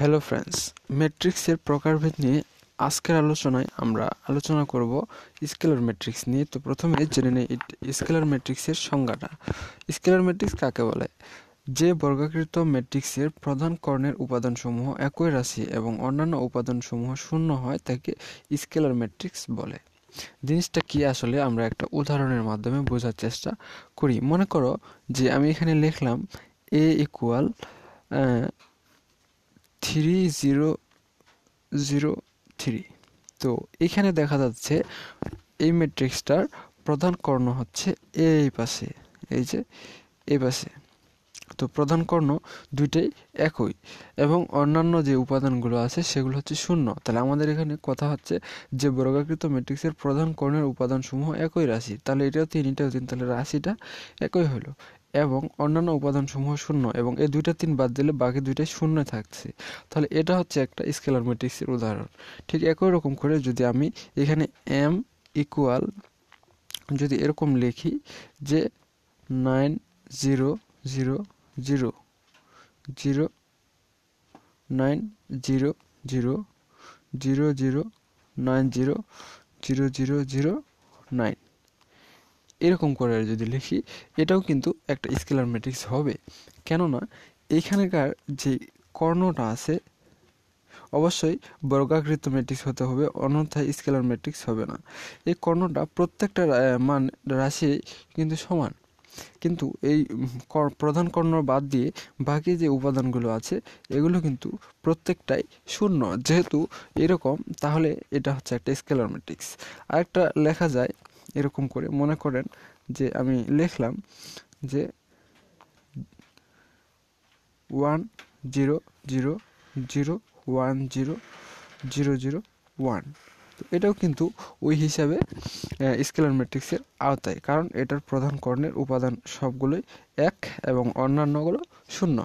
hello friends ম্যাট্রিক্সের প্রকারভেদ নিয়ে আজকের আলোচনায় আমরা আলোচনা করব স্কেলার ম্যাট্রিক্স নিয়ে তো প্রথমে জেনে নেই স্কেলার ম্যাট্রিক্সের সংজ্ঞাটা স্কেলার ম্যাট্রিক্স কাকে বলে যে বর্গাকৃত ম্যাট্রিক্সের প্রধান কর্ণের উপাদানসমূহ একই রাশি এবং অন্যান্য উপাদানসমূহ শূন্য হয় তাকে স্কেলার ম্যাট্রিক্স বলে জিনিসটা কি আসলে আমরা একটা উদাহরণের মাধ্যমে বোঝার চেষ্টা করি মনে করো যে আমি এখানে লিখলাম A equal three zero zero three তো এখানে দেখা যাচ্ছে এই ম্যাট্রিক্সটার প্রধান কর্ণ হচ্ছে এই পাশে এই যে এই পাশে তো প্রধান কর্ণ দুইটাই একই এবং অন্যান্য যে উপাদানগুলো আছে সেগুলো হচ্ছে শূন্য তাহলে আমাদের এখানে কথা হচ্ছে যে বর্গাকৃত ম্যাট্রিক্সের প্রধান কর্ণের উপাদানসমূহ একই রাশি তাহলে এটাও তিন এটাও তিন তাহলে রাশিটা একই হলো এবং অন্যান্য উপাদানসমূহ শূন্য এবং এই দুইটা তিন বাদ দিলে বাকি দুইটাই শূন্য থাকছে তাহলে এটা হচ্ছে একটা স্কেলার ম্যাট্রিক্সের উদাহরণ ঠিক একই রকম করে যদি আমি এখানে এম ইকুয়াল যদি এরকম লিখি যে nine zero zero zero zero nine zero zero zero zero nine zero zero zero zero nine এরকম করে যদি লিখি এটাও কিন্তু একটা স্কেলার ম্যাট্রিক্স হবে কেননা এখানকার যে কর্ণটা আছে অবশ্যই বর্গাকৃত ম্যাট্রিক্স হতে হবে অন্যথায় স্কেলার ম্যাট্রিক্স হবে না এই কর্ণটা প্রত্যেকটা মান রাশি কিন্তু সমান কিন্তু এই প্রধান কর্ণ বাদ দিয়ে বাকি যে উপাদানগুলো আছে এগুলো কিন্তু প্রত্যেকটাই শূন্য যেহেতু এরকম তাহলে এটা হচ্ছে একটা স্কেলার ম্যাট্রিক্স আরেকটা লেখা যায় এরকম করে মনে করেন যে আমি লিখলাম যে one zero zero zero one zero zero zero one তো এটাও কিন্তু ওই হিসাবে স্কেলার ম্যাট্রিক্সের আওতায় কারণ এটার প্রধান কর্ণের উপাদান সবগুলোই এক এবং অন্যান্যগুলো শূন্য